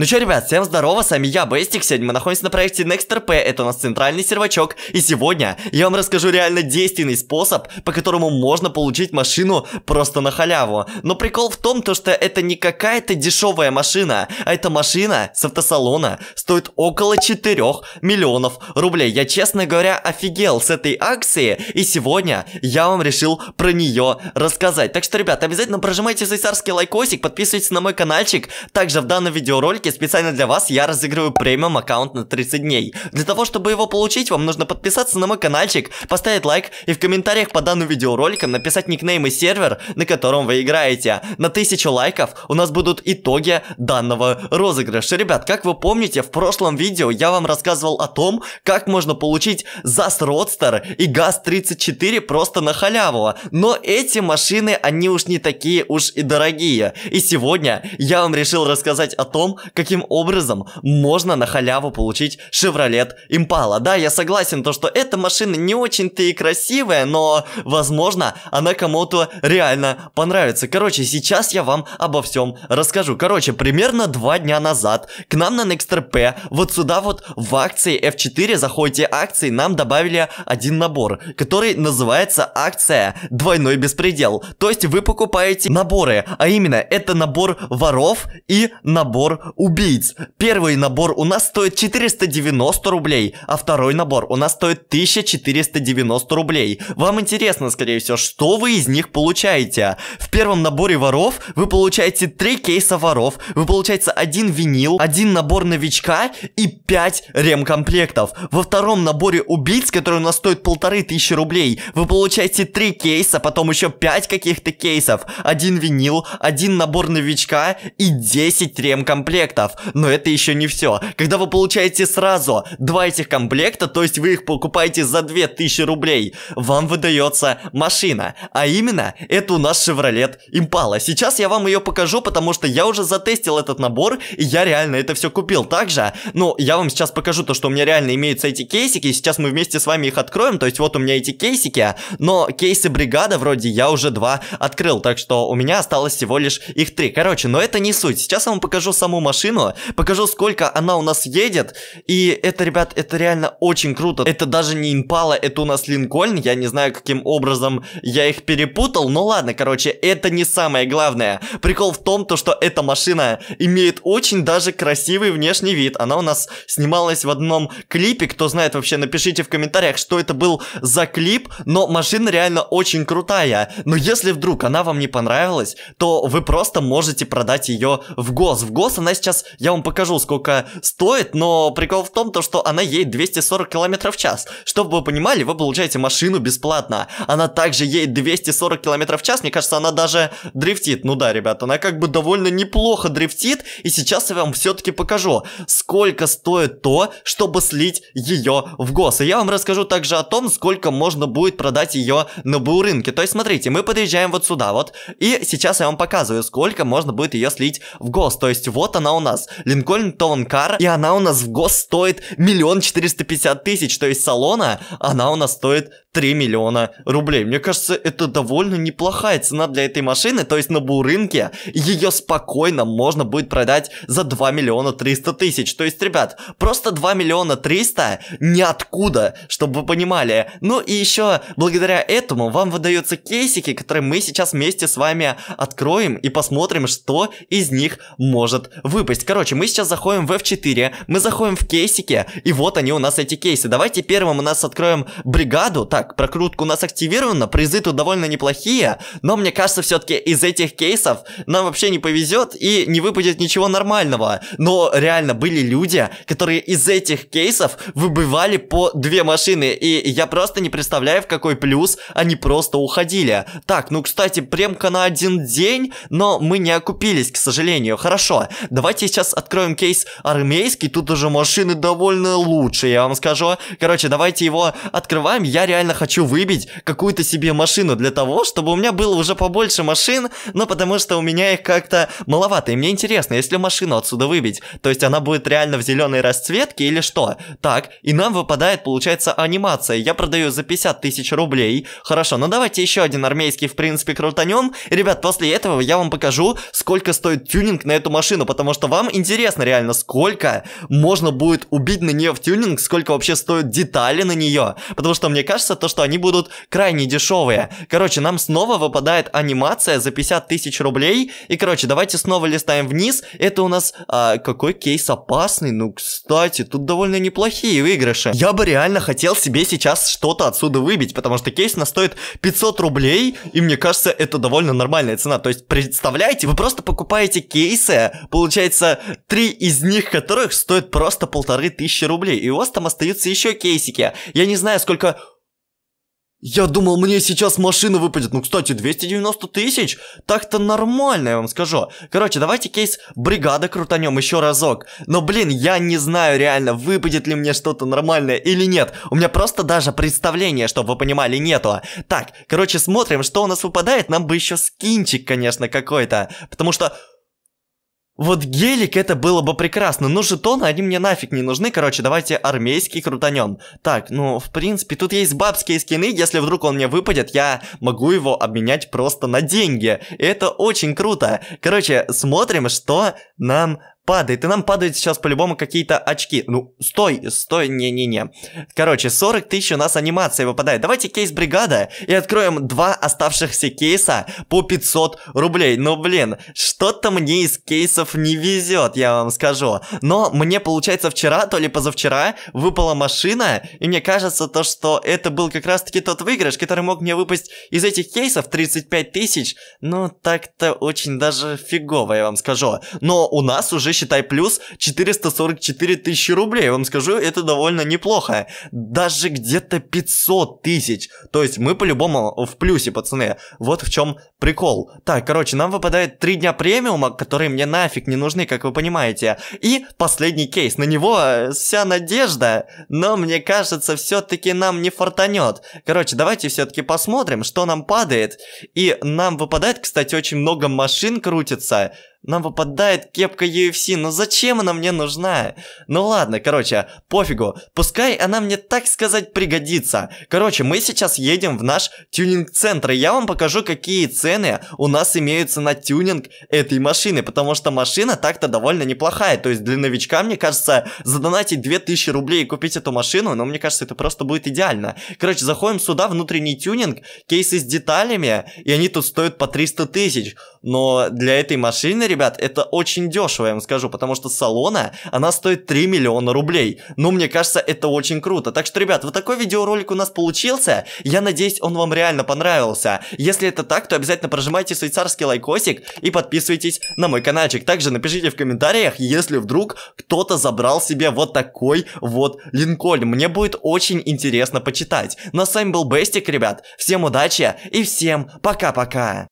Ну чё, ребят, всем здорово, с вами я, Бэстик, сегодня мы находимся на проекте NextRP, это у нас центральный сервачок, и сегодня я вам расскажу реально действенный способ, по которому можно получить машину просто на халяву. Но прикол в том, то, что это не какая-то дешевая машина, а эта машина с автосалона стоит около 4 миллионов рублей. Я, честно говоря, офигел с этой акции, и сегодня я вам решил про нее рассказать. Так что, ребят, обязательно прожимайте сайсарский лайкосик, подписывайтесь на мой каналчик, также в данном видеоролике ролике специально для вас я разыгрываю премиум аккаунт на 30 дней. Для того, чтобы его получить, вам нужно подписаться на мой каналчик, поставить лайк и в комментариях по данным видеороликам написать никнейм и сервер, на котором вы играете. На 1000 лайков у нас будут итоги данного розыгрыша. Ребят, как вы помните, в прошлом видео я вам рассказывал о том, как можно получить ЗАС Родстер и ГАЗ-34 просто на халяву. Но эти машины, они уж не такие уж и дорогие. И сегодня я вам решил рассказать о том, каким образом можно на халяву получить Chevrolet Impala. Да, я согласен, то, что эта машина не очень-то и красивая, но, возможно, она кому-то реально понравится. Короче, сейчас я вам обо всем расскажу. Короче, примерно два дня назад к нам на NextRP вот сюда вот в акции F4 заходите акции, нам добавили один набор, который называется акция «Двойной беспредел». То есть вы покупаете наборы, а именно это набор воров и набор убийц. Первый набор у нас стоит 490 рублей, а второй набор у нас стоит 1490 рублей. Вам интересно, скорее всего, что вы из них получаете. В первом наборе воров вы получаете 3 кейса воров, вы получаете один винил, один набор новичка и 5 ремкомплектов. Во втором наборе убийц, который у нас стоит полторы тысячи рублей, вы получаете 3 кейса, потом еще 5 каких-то кейсов, один винил, один набор новичка и 10 ремкомплектов комплектов. Но это еще не все. Когда вы получаете сразу два этих комплекта, то есть вы их покупаете за 2000 рублей, вам выдается машина. А именно, это у нас Chevrolet Impala. Сейчас я вам ее покажу, потому что я уже затестил этот набор, и я реально это все купил. Также, ну, я вам сейчас покажу то, что у меня реально имеются эти кейсики, и сейчас мы вместе с вами их откроем. То есть вот у меня эти кейсики, но кейсы бригада вроде я уже два открыл, так что у меня осталось всего лишь их три. Короче, но это не суть. Сейчас я вам покажу саму машину машину, покажу, сколько она у нас едет. И это, ребят, это реально очень круто. Это даже не импала, это у нас Линкольн. Я не знаю, каким образом я их перепутал. Но ну ладно, короче, это не самое главное. Прикол в том, то, что эта машина имеет очень даже красивый внешний вид. Она у нас снималась в одном клипе. Кто знает вообще, напишите в комментариях, что это был за клип. Но машина реально очень крутая. Но если вдруг она вам не понравилась, то вы просто можете продать ее в ГОС. В ГОС она сейчас сейчас я вам покажу, сколько стоит, но прикол в том, то, что она едет 240 км в час. Чтобы вы понимали, вы получаете машину бесплатно. Она также едет 240 км в час, мне кажется, она даже дрифтит. Ну да, ребят, она как бы довольно неплохо дрифтит, и сейчас я вам все-таки покажу, сколько стоит то, чтобы слить ее в гос. И я вам расскажу также о том, сколько можно будет продать ее на БУ-рынке. То есть, смотрите, мы подъезжаем вот сюда вот, и сейчас я вам показываю, сколько можно будет ее слить в гос. То есть, вот она у у нас Линкольн Товнкар, и она у нас в гос стоит миллион четыреста пятьдесят тысяч, то есть салона, она у нас стоит 3 миллиона рублей. Мне кажется, это довольно неплохая цена для этой машины, то есть на бурынке ее спокойно можно будет продать за 2 миллиона 300 тысяч. То есть, ребят, просто 2 миллиона 300 ниоткуда, чтобы вы понимали. Ну и еще, благодаря этому вам выдаются кейсики, которые мы сейчас вместе с вами откроем и посмотрим, что из них может выбрать глупость. Короче, мы сейчас заходим в F4, мы заходим в кейсики, и вот они у нас эти кейсы. Давайте первым у нас откроем бригаду. Так, прокрутка у нас активирована, призы тут довольно неплохие, но мне кажется, все-таки из этих кейсов нам вообще не повезет и не выпадет ничего нормального. Но реально были люди, которые из этих кейсов выбывали по две машины, и я просто не представляю, в какой плюс они просто уходили. Так, ну, кстати, премка на один день, но мы не окупились, к сожалению. Хорошо, давайте Давайте сейчас откроем кейс армейский. Тут уже машины довольно лучше, я вам скажу. Короче, давайте его открываем. Я реально хочу выбить какую-то себе машину для того, чтобы у меня было уже побольше машин, но потому что у меня их как-то маловато. И мне интересно, если машину отсюда выбить, то есть она будет реально в зеленой расцветке или что? Так, и нам выпадает, получается, анимация. Я продаю за 50 тысяч рублей. Хорошо, ну давайте еще один армейский, в принципе, крутанем. Ребят, после этого я вам покажу, сколько стоит тюнинг на эту машину, потому что вам интересно реально, сколько можно будет убить на нее в тюнинг, сколько вообще стоят детали на нее. Потому что мне кажется, то, что они будут крайне дешевые. Короче, нам снова выпадает анимация за 50 тысяч рублей. И, короче, давайте снова листаем вниз. Это у нас... А, какой кейс опасный? Ну, кстати, тут довольно неплохие выигрыши. Я бы реально хотел себе сейчас что-то отсюда выбить, потому что кейс у стоит 500 рублей, и мне кажется, это довольно нормальная цена. То есть, представляете, вы просто покупаете кейсы, получаете получается три из них которых стоят просто полторы тысячи рублей. И у вас там остаются еще кейсики. Я не знаю, сколько... Я думал, мне сейчас машина выпадет. Ну, кстати, 290 тысяч. Так-то нормально, я вам скажу. Короче, давайте кейс бригады крутанем еще разок. Но, блин, я не знаю реально, выпадет ли мне что-то нормальное или нет. У меня просто даже представления, чтобы вы понимали, нету. Так, короче, смотрим, что у нас выпадает. Нам бы еще скинчик, конечно, какой-то. Потому что... Вот гелик это было бы прекрасно, но жетоны они мне нафиг не нужны, короче, давайте армейский крутанем. Так, ну, в принципе, тут есть бабские скины, если вдруг он мне выпадет, я могу его обменять просто на деньги. Это очень круто. Короче, смотрим, что нам падает, и нам падают сейчас по-любому какие-то очки. Ну, стой, стой, не-не-не. Короче, 40 тысяч у нас анимация выпадает. Давайте кейс бригада и откроем два оставшихся кейса по 500 рублей. Ну, блин, что-то мне из кейсов не везет, я вам скажу. Но мне, получается, вчера, то ли позавчера, выпала машина, и мне кажется, то, что это был как раз-таки тот выигрыш, который мог мне выпасть из этих кейсов 35 тысяч. Ну, так-то очень даже фигово, я вам скажу. Но у нас уже уже, считай, плюс 444 тысячи рублей. Вам скажу, это довольно неплохо. Даже где-то 500 тысяч. То есть мы по-любому в плюсе, пацаны. Вот в чем прикол. Так, короче, нам выпадает 3 дня премиума, которые мне нафиг не нужны, как вы понимаете. И последний кейс. На него э, вся надежда. Но мне кажется, все-таки нам не фортанет. Короче, давайте все-таки посмотрим, что нам падает. И нам выпадает, кстати, очень много машин крутится. Нам попадает кепка UFC, но зачем она мне нужна? Ну ладно, короче, пофигу, пускай она мне, так сказать, пригодится. Короче, мы сейчас едем в наш тюнинг-центр, и я вам покажу, какие цены у нас имеются на тюнинг этой машины, потому что машина так-то довольно неплохая, то есть для новичка, мне кажется, задонатить 2000 рублей и купить эту машину, но ну, мне кажется, это просто будет идеально. Короче, заходим сюда, внутренний тюнинг, кейсы с деталями, и они тут стоят по 300 тысяч, но для этой машины, ребят, это очень дешево, я вам скажу, потому что салона, она стоит 3 миллиона рублей. Ну, мне кажется, это очень круто. Так что, ребят, вот такой видеоролик у нас получился. Я надеюсь, он вам реально понравился. Если это так, то обязательно прожимайте швейцарский лайкосик и подписывайтесь на мой каналчик. Также напишите в комментариях, если вдруг кто-то забрал себе вот такой вот линкольн. Мне будет очень интересно почитать. Ну а с вами был Бестик, ребят. Всем удачи и всем пока-пока.